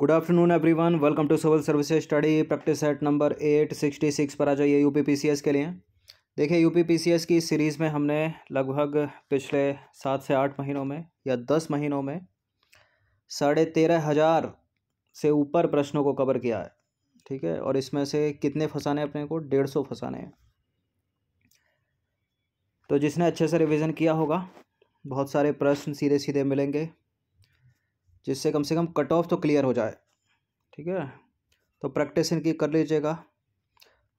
good afternoon everyone welcome to civil services study practice set number eight sixty six पर आ जाइए you के लिए देखिए यू की सीरीज़ में हमने लगभग पिछले सात से आठ महीनों में या दस महीनों में साढ़े तेरह हज़ार से ऊपर प्रश्नों को कवर किया है ठीक है और इसमें से कितने फंसाने अपने को डेढ़ सौ फंसाने हैं तो जिसने अच्छे से रिविज़न किया होगा बहुत सारे प्रश्न सीधे सीधे मिलेंगे जिससे कम से कम कट ऑफ तो क्लियर हो जाए ठीक है तो प्रैक्टिस इनकी कर लीजिएगा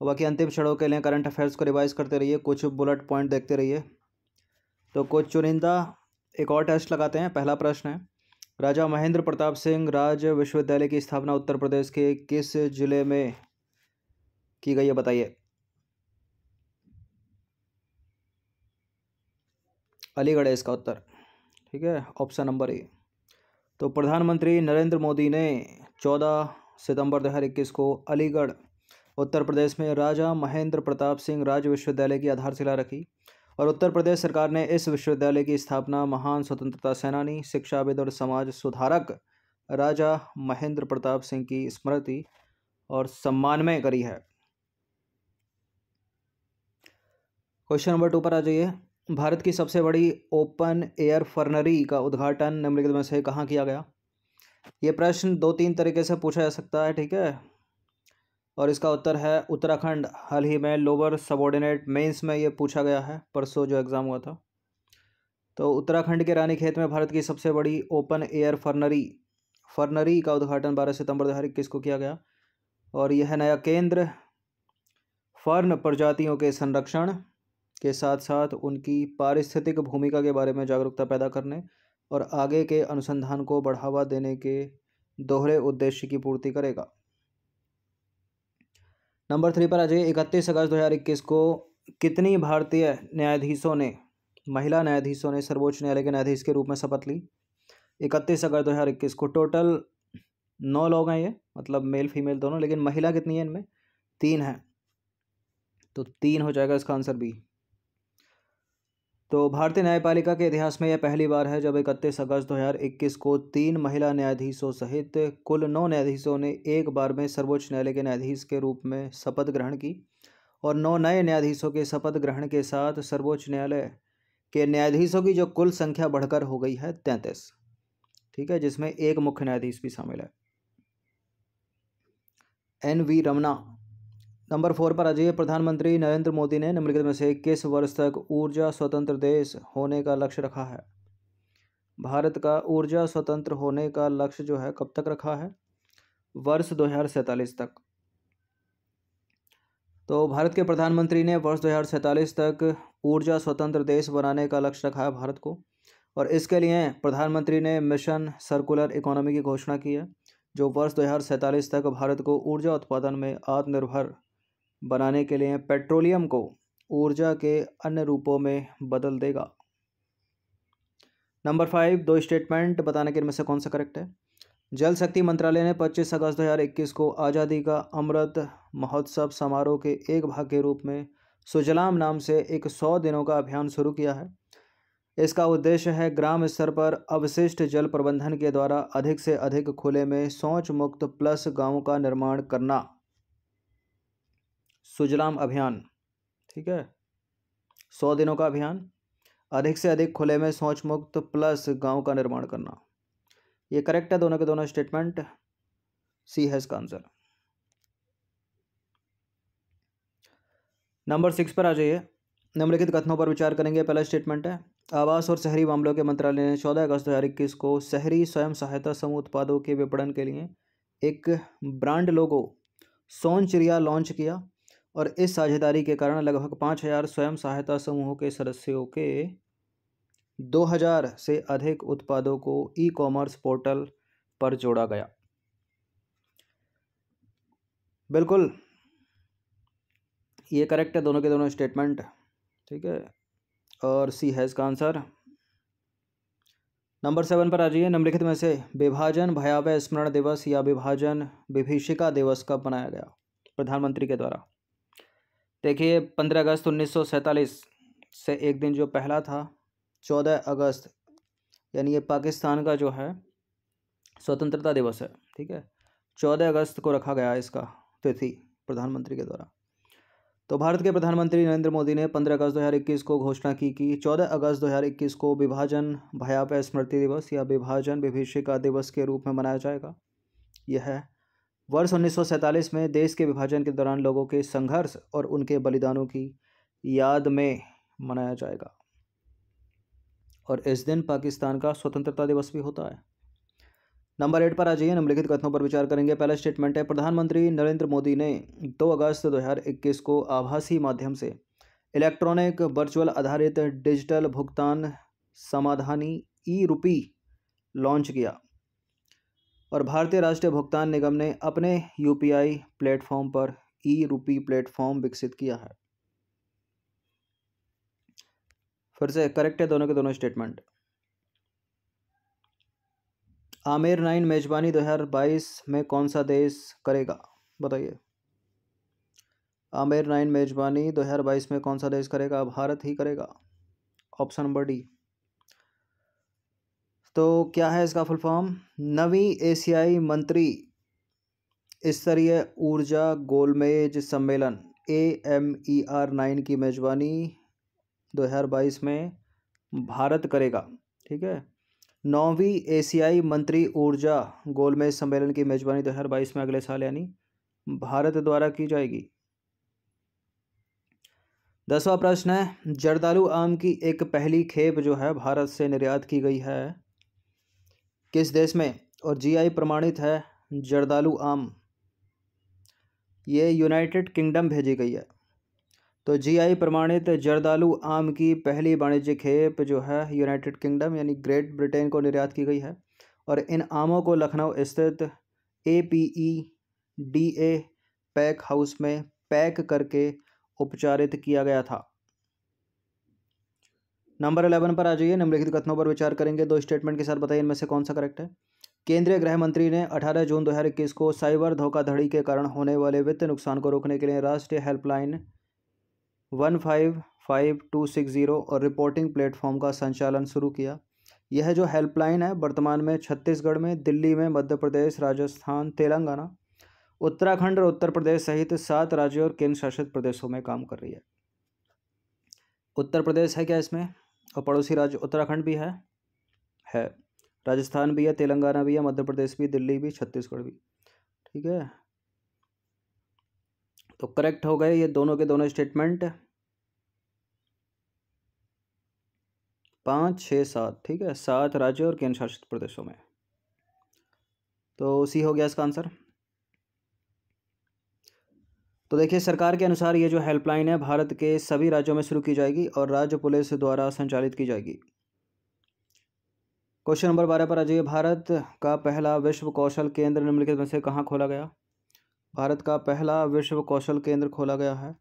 और बाकी अंतिम क्षणों के लिए करंट अफेयर्स को रिवाइज करते रहिए कुछ बुलेट पॉइंट देखते रहिए तो कुछ चुनिंदा एक और टेस्ट लगाते हैं पहला प्रश्न है राजा महेंद्र प्रताप सिंह राज्य विश्वविद्यालय की स्थापना उत्तर प्रदेश के किस जिले में की गई है बताइए अलीगढ़ है इसका उत्तर ठीक है ऑप्शन नंबर ए तो प्रधानमंत्री नरेंद्र मोदी ने 14 सितंबर इक्कीस को अलीगढ़ उत्तर प्रदेश में राजा महेंद्र प्रताप सिंह राज्य विश्वविद्यालय की आधारशिला रखी और उत्तर प्रदेश सरकार ने इस विश्वविद्यालय की स्थापना महान स्वतंत्रता सेनानी शिक्षाविद और समाज सुधारक राजा महेंद्र प्रताप सिंह की स्मृति और सम्मान में करी है क्वेश्चन नंबर टू पर आ जाइए भारत की सबसे बड़ी ओपन एयर फर्नरी का उद्घाटन निम्नलिखित में से कहाँ किया गया ये प्रश्न दो तीन तरीके से पूछा जा सकता है ठीक है और इसका उत्तर है उत्तराखंड हाल ही में लोअर सबॉर्डिनेट मेंस में ये पूछा गया है परसों जो एग्ज़ाम हुआ था तो उत्तराखंड के रानी खेत में भारत की सबसे बड़ी ओपन एयर फर्नरी फर्नरी का उद्घाटन बारह सितंबर दो हज़ार इक्कीस को किया गया और यह नया केंद्र फर्न प्रजातियों के संरक्षण इसके साथ साथ उनकी पारिस्थितिक भूमिका के बारे में जागरूकता पैदा करने और आगे के अनुसंधान को बढ़ावा देने के दोहरे उद्देश्य की पूर्ति करेगा नंबर थ्री पर आ जाइए इकतीस अगस्त दो को कितनी भारतीय न्यायाधीशों ने महिला न्यायाधीशों ने सर्वोच्च न्यायालय के न्यायाधीश के रूप में शपथ ली इकतीस अगस्त दो को टोटल नौ लोग हैं ये मतलब मेल फीमेल दोनों लेकिन महिला कितनी है इनमें तीन है तो तीन हो जाएगा इसका आंसर बी तो भारतीय न्यायपालिका के इतिहास में यह पहली बार है जब इकतीस अगस्त 2021 को तीन महिला न्यायाधीशों सहित कुल नौ न्यायाधीशों ने एक बार में सर्वोच्च न्यायालय के न्यायाधीश के रूप में शपथ ग्रहण की और नौ नए न्यायाधीशों के शपथ ग्रहण के साथ सर्वोच्च न्यायालय के न्यायाधीशों की जो कुल संख्या बढ़कर हो गई है तैंतीस ठीक है जिसमें एक मुख्य न्यायाधीश भी शामिल है N V Ramana number four पर आ जाइए प्रधानमंत्री नरेंद्र मोदी ने निम्नलिखित में से किस वर्ष तक ऊर्जा स्वतंत्र देश होने का लक्ष्य रखा है भारत का ऊर्जा स्वतंत्र होने का लक्ष्य जो है कब तक रखा है वर्ष दो तक तो भारत के प्रधानमंत्री ने वर्ष दो तक ऊर्जा स्वतंत्र देश बनाने का लक्ष्य रखा है भारत को और इसके लिए प्रधानमंत्री ने मिशन सर्कुलर इकोनॉमी की घोषणा की है जो वर्ष दो तक भारत को ऊर्जा उत्पादन में आत्मनिर्भर बनाने के लिए पेट्रोलियम को ऊर्जा के अन्य रूपों में बदल देगा नंबर फाइव दो स्टेटमेंट बताने के इनमें से कौन सा करेक्ट है जल शक्ति मंत्रालय ने 25 अगस्त 2021 को आज़ादी का अमृत महोत्सव समारोह के एक भाग के रूप में सुजलाम नाम से एक सौ दिनों का अभियान शुरू किया है इसका उद्देश्य है ग्राम स्तर पर अवशिष्ट जल प्रबंधन के द्वारा अधिक से अधिक खुले में शौच मुक्त प्लस गाँव का निर्माण करना सुजलाम अभियान ठीक है सौ दिनों का अभियान अधिक से अधिक खुले में सोच मुक्त प्लस गांव का निर्माण करना ये करेक्ट है दोनों के दोनों स्टेटमेंट सी हैज का आंसर नंबर सिक्स पर आ जाइए निम्नलिखित कथनों पर विचार करेंगे पहला स्टेटमेंट है आवास और शहरी मामलों के मंत्रालय ने चौदह अगस्त दो हज़ार इक्कीस को शहरी स्वयं सहायता समूह उत्पादों के विपणन के लिए एक ब्रांड लोगो सोन चिड़िया लॉन्च किया और इस साझेदारी के कारण लगभग पाँच हज़ार स्वयं सहायता समूहों के सदस्यों के दो हज़ार से अधिक उत्पादों को ई कॉमर्स पोर्टल पर जोड़ा गया बिल्कुल ये करेक्ट है दोनों के दोनों स्टेटमेंट ठीक है और सी हैज़ का आंसर नंबर सेवन पर आ जाइए निम्नलिखित में से विभाजन भयावह स्मरण दिवस या विभाजन विभीषिका दिवस कब मनाया गया प्रधानमंत्री के द्वारा देखिए पंद्रह अगस्त उन्नीस से एक दिन जो पहला था चौदह अगस्त यानी ये पाकिस्तान का जो है स्वतंत्रता दिवस है ठीक है चौदह अगस्त को रखा गया इसका तिथि प्रधानमंत्री के द्वारा तो भारत के प्रधानमंत्री नरेंद्र मोदी ने पंद्रह अगस्त इक्कीस को घोषणा की कि चौदह अगस्त इक्कीस को विभाजन भयावह स्मृति दिवस या विभाजन विभिषिका दिवस के रूप में मनाया जाएगा यह है वर्ष उन्नीस में देश के विभाजन के दौरान लोगों के संघर्ष और उनके बलिदानों की याद में मनाया जाएगा और इस दिन पाकिस्तान का स्वतंत्रता दिवस भी होता है नंबर एट पर आ जाइए निम्नलिखित कथनों पर विचार करेंगे पहला स्टेटमेंट है प्रधानमंत्री नरेंद्र मोदी ने 2 अगस्त 2021 को आभासी माध्यम से इलेक्ट्रॉनिक वर्चुअल आधारित डिजिटल भुगतान समाधानी ई रूपी लॉन्च किया और भारतीय राष्ट्रीय भुगतान निगम ने अपने यूपीआई प्लेटफॉर्म पर ई रूपी प्लेटफॉर्म विकसित किया है फिर से करेक्ट है दोनों के दोनों स्टेटमेंट आमिर नाइन मेजबानी 2022 में कौन सा देश करेगा बताइए आमिर नाइन मेजबानी 2022 में कौन सा देश करेगा भारत ही करेगा ऑप्शन नंबर डी तो क्या है इसका फुल फॉर्म नवी एशियाई मंत्री स्तरीय ऊर्जा गोलमेज सम्मेलन A M E R nine की मेज़बानी 2022 में भारत करेगा ठीक है नौवीं एशियाई मंत्री ऊर्जा गोलमेज सम्मेलन की मेज़बानी 2022 में अगले साल यानी भारत द्वारा की जाएगी दसवा प्रश्न है जर्दालू आम की एक पहली खेप जो है भारत से निर्यात की गई है किस देश में और जीआई प्रमाणित है जर्दालू आम ये यूनाइटेड किंगडम भेजी गई है तो जीआई प्रमाणित जर्दालू आम की पहली वाणिज्यिक खेप जो है यूनाइटेड किंगडम यानी ग्रेट ब्रिटेन को निर्यात की गई है और इन आमों को लखनऊ स्थित A P E D A pack house में पैक करके उपचारित किया गया था नंबर अलेवन पर आ जाइए निम्नलिखित कथनों पर विचार करेंगे दो स्टेटमेंट के साथ बताइए इनमें से कौन सा करेक्ट है केंद्रीय गृह मंत्री ने 18 जून 2021 को साइबर धोखाधड़ी के कारण होने वाले वित्त नुकसान को रोकने के लिए राष्ट्रीय helpline one five five two six zero और रिपोर्टिंग प्लेटफॉर्म का संचालन शुरू किया यह जो हेल्पलाइन है वर्तमान में छत्तीसगढ़ में दिल्ली में मध्य प्रदेश राजस्थान तेलंगाना उत्तराखंड और उत्तर प्रदेश सहित सात राज्यों और केंद्र शासित प्रदेशों में काम कर रही है उत्तर प्रदेश है क्या इसमें और पड़ोसी राज्य उत्तराखंड भी है है राजस्थान भी है तेलंगाना भी है मध्य प्रदेश भी दिल्ली भी छत्तीसगढ़ भी ठीक है तो करेक्ट हो गए ये दोनों के दोनों स्टेटमेंट पाँच छः सात ठीक है सात राज्य और केंद्र शासित प्रदेशों में तो सी हो गया इसका आंसर तो देखिए सरकार के अनुसार ये जो हेल्पलाइन है भारत के सभी राज्यों में शुरू की जाएगी और राज्य पुलिस द्वारा संचालित की जाएगी क्वेश्चन नंबर बारह पर आ जाइए भारत का पहला विश्व कौशल केंद्र निम्नलिखित में से कहाँ खोला गया भारत का पहला विश्व कौशल केंद्र खोला गया है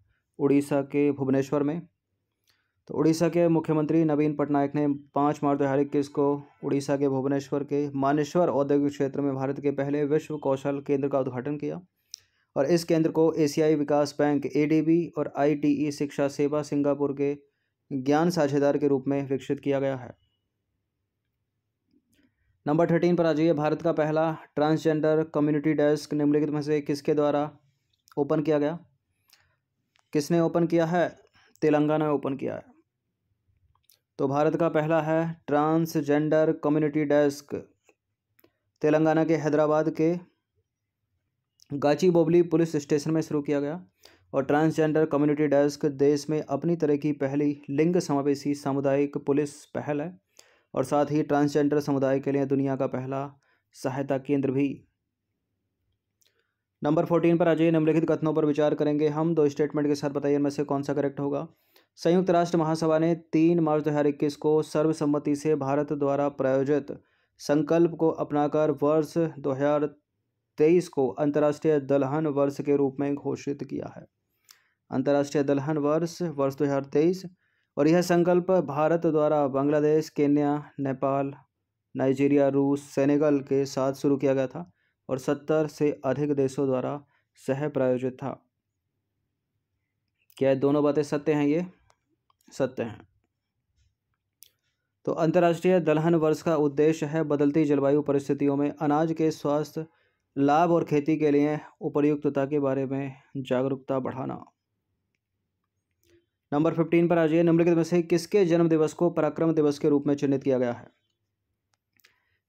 उड़ीसा के भुवनेश्वर में तो उड़ीसा के मुख्यमंत्री नवीन पटनायक ने पाँच मार्च दो हज़ार इक्कीस को उड़ीसा के भुवनेश्वर के मानेश्वर औद्योगिक क्षेत्र में भारत के पहले विश्व कौशल केंद्र का उद्घाटन किया और इस केंद्र को एशियाई विकास बैंक ए और आई e शिक्षा सेवा सिंगापुर के ज्ञान साझेदार के रूप में विकसित किया गया है नंबर थर्टीन पर आ जाइए भारत का पहला ट्रांसजेंडर कम्युनिटी डेस्क निम्नलिखित में से किसके द्वारा ओपन किया गया किसने ओपन किया है तेलंगाना में ओपन किया है तो भारत का पहला है ट्रांसजेंडर कम्युनिटी डेस्क तेलंगाना के हैदराबाद के गाची बोबली पुलिस स्टेशन में शुरू किया गया और ट्रांसजेंडर कम्युनिटी डेस्क देश में अपनी तरह की पहली लिंग समावेशी सामुदायिक पुलिस पहल है और साथ ही ट्रांसजेंडर समुदाय के लिए दुनिया का पहला सहायता केंद्र भी नंबर फोर्टीन पर आ जाइए निम्नलिखित कथनों पर विचार करेंगे हम दो स्टेटमेंट के साथ बताइए इनमें से कौन सा करेक्ट होगा संयुक्त राष्ट्र महासभा ने तीन मार्च दो हज़ार इक्कीस को सर्वसम्मति से भारत द्वारा प्रायोजित संकल्प को अपनाकर वर्ष दो हज़ार तेईस को अंतर्राष्ट्रीय दलहन वर्ष के रूप में घोषित किया है अंतर्राष्ट्रीय दलहन वर्ष वर्ष दो हजार तेईस और यह संकल्प भारत द्वारा बांग्लादेश केन्या नेपाल नाइजीरिया रूस सेनेगल के साथ शुरू किया गया था और सत्तर से अधिक देशों द्वारा सह प्रायोजित था क्या दोनों बातें सत्य हैं ये सत्य हैं तो अंतर्राष्ट्रीय दलहन वर्ष का उद्देश्य है बदलती जलवायु परिस्थितियों में अनाज के स्वास्थ्य लाभ और खेती के लिए उपयुक्तता के बारे में जागरूकता बढ़ाना नंबर फिफ्टीन पर आ जाइए निम्नलिखित में से किसके जन्म दिवस को पराक्रम दिवस के रूप में चिन्हित किया गया है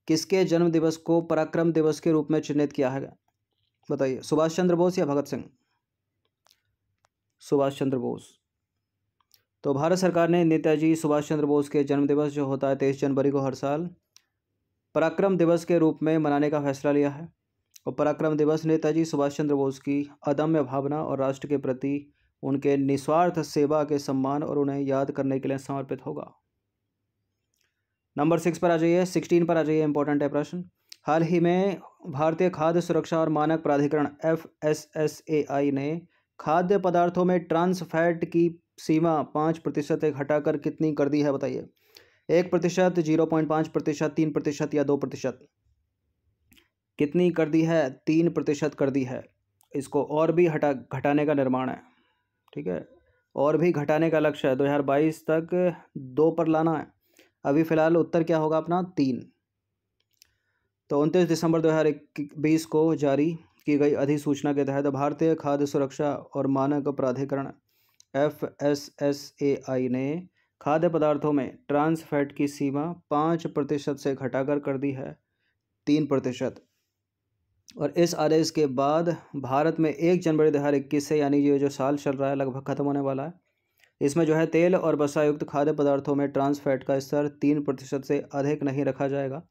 किसके जन्म दिवस को पराक्रम दिवस के रूप में चिन्हित किया है बताइए सुभाष चंद्र बोस या भगत सिंह सुभाष चंद्र बोस तो भारत सरकार ने नेताजी सुभाष चंद्र बोस के जन्म दिवस जो होता है तेईस जनवरी को हर साल पराक्रम दिवस के रूप में मनाने का फैसला लिया है और पराक्रम दिवस नेताजी सुभाष चंद्र बोस की अदम्य भावना और राष्ट्र के प्रति उनके निस्वार्थ सेवा के सम्मान और उन्हें याद करने के लिए समर्पित होगा नंबर सिक्स पर आ जाइए सिक्सटीन पर आ जाइए इंपॉर्टेंट है प्रश्न हाल ही में भारतीय खाद्य सुरक्षा और मानक प्राधिकरण F S S A I ने खाद्य पदार्थों में ट्रांस फैट की सीमा पाँच प्रतिशत हटाकर कितनी कर दी है बताइए एक प्रतिशत जीरो पॉइंट पाँच प्रतिशत तीन प्रतिशत या दो प्रतिशत कितनी कर दी है तीन प्रतिशत कर दी है इसको और भी हटा घटाने का निर्माण है ठीक है और भी घटाने का लक्ष्य है दो हज़ार बाईस तक दो पर लाना है अभी फ़िलहाल उत्तर क्या होगा अपना तीन तो उनतीस दिसंबर दो हज़ार बीस को जारी की गई अधिसूचना के तहत भारतीय खाद्य सुरक्षा और मानक प्राधिकरण F S S A I ने खाद्य पदार्थों में ट्रांस फैट की सीमा पाँच प्रतिशत से घटाकर कर दी है तीन प्रतिशत और इस आदेश के बाद भारत में एक जनवरी दो हज़ार इक्कीस से यानी ये जो साल चल रहा है लगभग ख़त्म होने वाला है इसमें जो है तेल और बसायुक्त खाद्य पदार्थों में ट्रांसफैट का स्तर तीन प्रतिशत से अधिक नहीं रखा जाएगा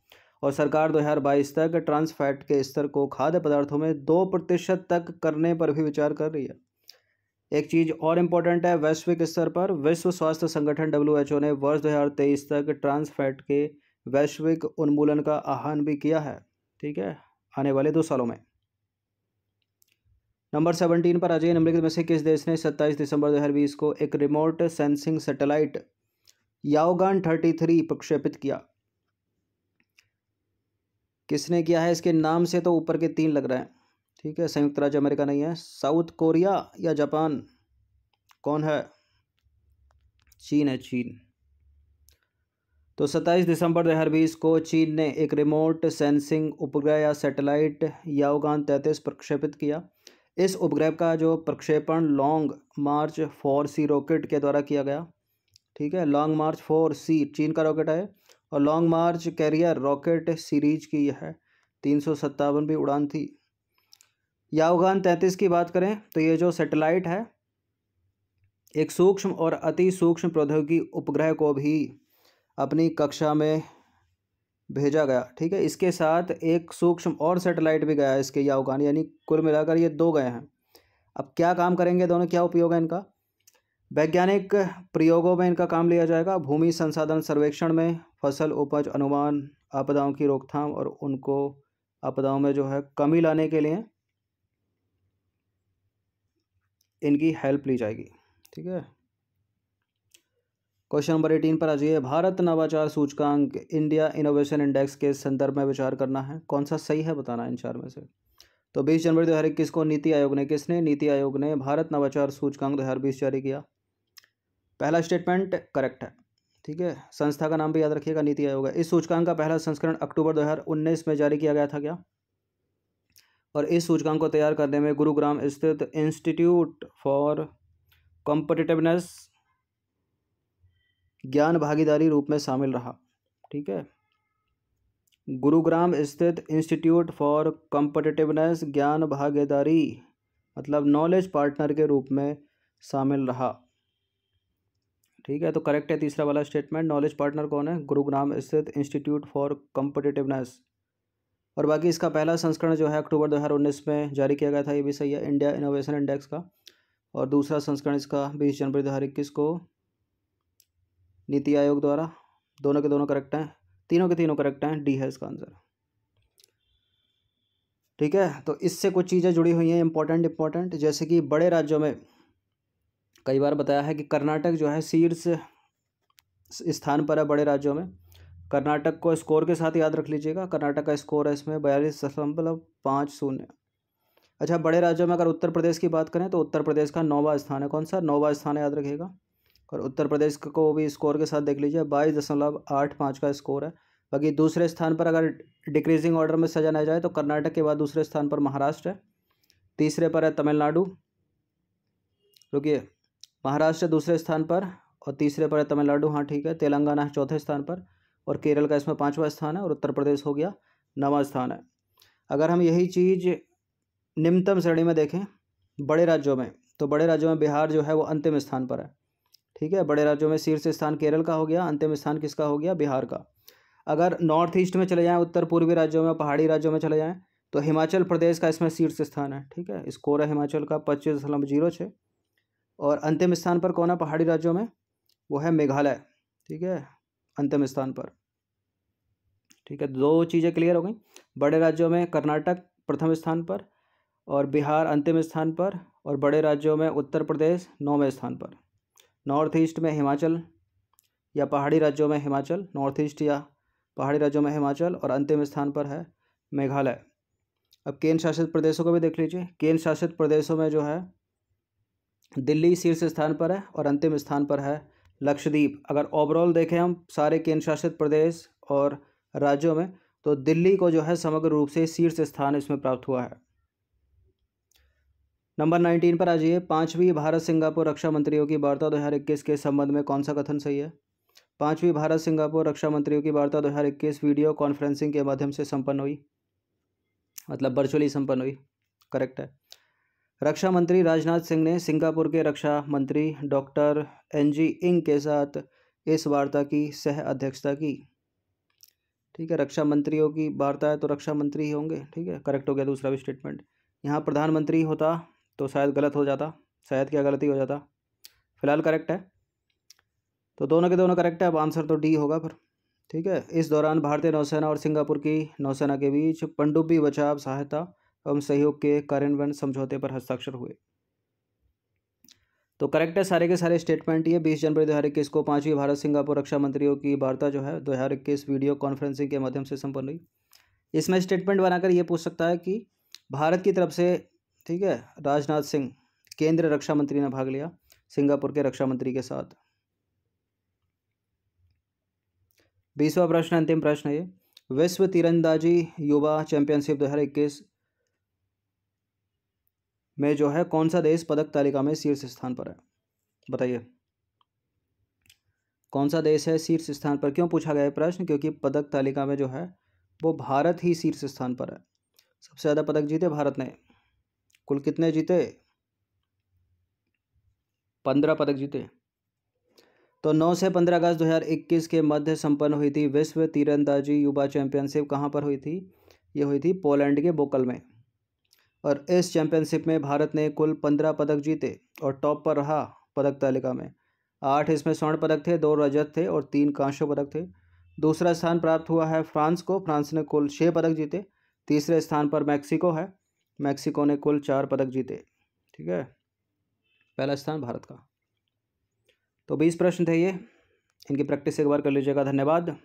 और सरकार 2022 तक ट्रांसफैट के स्तर को खाद्य पदार्थों में दो प्रतिशत तक करने पर भी विचार कर रही है एक चीज़ और इम्पोर्टेंट है वैश्विक स्तर पर विश्व स्वास्थ्य संगठन डब्ल्यू ने वर्ष दो तक ट्रांसफैट के वैश्विक उन्मूलन का आह्वान भी किया है ठीक है आने वाले दो सालों में नंबर सेवनटीन पर अजय निम्नलिखित में से किस देश ने सत्ताईस दिसंबर दो को एक remote sensing satellite Yaogan three प्रक्षेपित किया किसने किया है इसके नाम से तो ऊपर के तीन लग रहे हैं ठीक है संयुक्त राज्य अमेरिका नहीं है साउथ कोरिया या जापान कौन है चीन है चीन तो 27 दिसंबर बीस को चीन ने एक रिमोट सेंसिंग उपग्रह या सैटेलाइट याओगान तैंतीस प्रक्षेपित किया इस उपग्रह का जो प्रक्षेपण Long March four C rocket के द्वारा किया गया ठीक है लॉन्ग मार्च फोर सी चीन का रॉकेट है और Long March carrier rocket series की है तीन सौ सत्तावन भी उड़ान थी याओगान तैंतीस की बात करें तो ये जो सैटेलाइट है एक सूक्ष्म और अति सूक्ष्म प्रौद्योगिकी उपग्रह को भी अपनी कक्षा में भेजा गया ठीक है इसके साथ एक सूक्ष्म और सैटेलाइट भी गया इसके यावगान यानी कुल मिलाकर ये दो गए हैं अब क्या काम करेंगे दोनों क्या उपयोग है इनका वैज्ञानिक प्रयोगों में इनका काम लिया जाएगा भूमि संसाधन सर्वेक्षण में फसल उपज अनुमान आपदाओं की रोकथाम और उनको आपदाओं में जो है कमी लाने के लिए इनकी हेल्प ली जाएगी ठीक है क्वेश्चन नंबर एटीन पर आ जाइए भारत नवाचार सूचकांक इंडिया इनोवेशन इंडेक्स के संदर्भ में विचार करना है कौन सा सही है बताना इन चार में से तो 20 जनवरी दो हजार इक्कीस को नीति आयोग ने किसने नीति आयोग ने भारत नवाचार सूचकांक दो हजार बीस जारी किया पहला स्टेटमेंट करेक्ट है ठीक है संस्था का नाम भी याद रखिएगा नीति आयोग है इस सूचकांक का पहला संस्करण अक्टूबर उन्नीस में जारी किया गया था क्या और इस सूचकांक को तैयार करने में गुरुग्राम स्थित इंस्टीट्यूट फॉर कॉम्पिटिटिवनेस ज्ञान भागीदारी रूप में शामिल रहा ठीक है गुरुग्राम स्थित इंस्टीट्यूट फॉर कॉम्पिटिटिवनेस ज्ञान भागीदारी मतलब नॉलेज पार्टनर के रूप में शामिल रहा ठीक है तो करेक्ट है तीसरा वाला स्टेटमेंट नॉलेज पार्टनर कौन है गुरुग्राम स्थित इंस्टीट्यूट फॉर कॉम्पिटिटिवनेस और बाकी इसका पहला संस्करण जो है अक्टूबर 2019 में जारी किया गया था ये भी सही है इंडिया इनोवेशन इंडेक्स का और दूसरा संस्करण इसका बीस जनवरी दो को नीति आयोग द्वारा दोनों के दोनों करेक्ट हैं तीनों के तीनों करेक्ट हैं डी है इसका आंसर ठीक है तो इससे कुछ चीज़ें जुड़ी हुई हैं इंपॉर्टेंट इंपॉर्टेंट जैसे कि बड़े राज्यों में कई बार बताया है कि कर्नाटक जो है शीर्ष स्थान पर है बड़े राज्यों में कर्नाटक को स्कोर के साथ याद रख लीजिएगा कर्नाटक का स्कोर है इसमें बयालीस दशमलव पाँच शून्य अच्छा बड़े राज्यों में अगर उत्तर प्रदेश की बात करें तो उत्तर प्रदेश का नौवा स्थान है कौन सा नौवा स्थान याद रखिएगा और उत्तर प्रदेश को भी स्कोर के साथ देख लीजिए बाईस दशमलव आठ पाँच का स्कोर है बाकी दूसरे स्थान पर अगर डिक्रीजिंग ऑर्डर में सजाना जाए तो कर्नाटक के बाद दूसरे स्थान पर महाराष्ट्र है तीसरे पर है तमिलनाडु रुकिए महाराष्ट्र दूसरे स्थान पर और तीसरे पर है तमिलनाडु हाँ ठीक है तेलंगाना है चौथे स्थान पर और केरल का इसमें पाँचवा स्थान है और उत्तर प्रदेश हो गया नवा स्थान है अगर हम यही चीज़ निम्नतम श्रेणी में देखें बड़े राज्यों में तो बड़े राज्यों में बिहार जो है वो अंतिम स्थान पर है ठीक है बड़े राज्यों में शीर्ष स्थान केरल का हो गया अंतिम स्थान किसका हो गया बिहार का अगर नॉर्थ ईस्ट में चले जाएँ उत्तर पूर्वी राज्यों में पहाड़ी राज्यों में चले जाएँ तो हिमाचल प्रदेश का इसमें शीर्ष स्थान है ठीक है स्कोर है हिमाचल का पच्चीस दशमलव जीरो छः और अंतिम स्थान पर कौन है पहाड़ी राज्यों में वो है मेघालय ठीक है अंतिम स्थान पर ठीक है दो चीज़ें क्लियर हो गई बड़े राज्यों में कर्नाटक प्रथम स्थान पर और बिहार अंतिम स्थान पर और बड़े राज्यों में उत्तर प्रदेश नौवें स्थान पर नॉर्थ ईस्ट में हिमाचल या पहाड़ी राज्यों में हिमाचल नॉर्थ ईस्ट या पहाड़ी राज्यों में हिमाचल और अंतिम स्थान पर है मेघालय अब केंद्र शासित प्रदेशों को भी देख लीजिए केंद्र शासित प्रदेशों में जो है दिल्ली शीर्ष स्थान पर है और अंतिम स्थान पर है लक्षद्वीप अगर ओवरऑल देखें हम सारे केंद्र शासित प्रदेश और राज्यों में तो दिल्ली को जो है समग्र रूप से शीर्ष स्थान इसमें प्राप्त हुआ है नंबर नाइनटीन पर आ जाइए पाँचवीं भारत सिंगापुर रक्षा मंत्रियों की वार्ता दो हज़ार इक्कीस के संबंध में कौन सा कथन सही है पाँचवीं भारत सिंगापुर रक्षा मंत्रियों की वार्ता दो हज़ार इक्कीस वीडियो कॉन्फ्रेंसिंग के माध्यम से संपन्न हुई मतलब वर्चुअली संपन्न हुई करेक्ट है रक्षा मंत्री राजनाथ सिंह ने सिंगापुर के रक्षा मंत्री डॉक्टर जी इंग के साथ इस वार्ता की सह अध्यक्षता की ठीक है रक्षा मंत्रियों की वार्ता है तो रक्षा मंत्री ही होंगे ठीक है करेक्ट हो गया दूसरा भी स्टेटमेंट यहाँ प्रधानमंत्री होता तो शायद गलत हो जाता शायद क्या गलती हो जाता फिलहाल करेक्ट है तो दोनों के दोनों करेक्ट है अब आंसर तो डी होगा फिर ठीक है इस दौरान भारतीय नौसेना और सिंगापुर की नौसेना के बीच पंडुबी बचाव सहायता एवं सहयोग के कार्यान्वयन समझौते पर हस्ताक्षर हुए तो करेक्ट है सारे के सारे स्टेटमेंट ये बीस जनवरी दो हज़ार इक्कीस को पाँचवीं भारत सिंगापुर रक्षा मंत्रियों की वार्ता जो है दो हज़ार इक्कीस वीडियो कॉन्फ्रेंसिंग के माध्यम से संपन्न हुई इसमें स्टेटमेंट बनाकर ये पूछ सकता है कि भारत की तरफ से ठीक है राजनाथ सिंह केंद्रीय रक्षा मंत्री ने भाग लिया सिंगापुर के रक्षा मंत्री के साथ बीसवा प्रश्न अंतिम प्रश्न है विश्व तीरंदाजी युवा चैंपियनशिप दो में जो है कौन सा देश पदक तालिका में शीर्ष स्थान पर है बताइए कौन सा देश है शीर्ष स्थान पर क्यों पूछा गया है प्रश्न क्योंकि पदक तालिका में जो है वो भारत ही शीर्ष स्थान पर है सबसे ज़्यादा पदक जीते भारत ने कुल कितने जीते पंद्रह पदक जीते तो 9 से 15 अगस्त 2021 के मध्य संपन्न हुई थी विश्व तीरंदाजी युवा चैंपियनशिप कहाँ पर हुई थी ये हुई थी पोलैंड के बोकल में और इस चैंपियनशिप में भारत ने कुल 15 पदक जीते और टॉप पर रहा पदक तालिका में आठ इसमें स्वर्ण पदक थे दो रजत थे और तीन कांस्य पदक थे दूसरा स्थान प्राप्त हुआ है फ्रांस को फ्रांस ने कुल छः पदक जीते तीसरे स्थान पर मैक्सिको है मैक्सिको ने कुल चार पदक जीते ठीक है पहला स्थान भारत का तो बीस प्रश्न थे ये इनकी प्रैक्टिस एक बार कर लीजिएगा धन्यवाद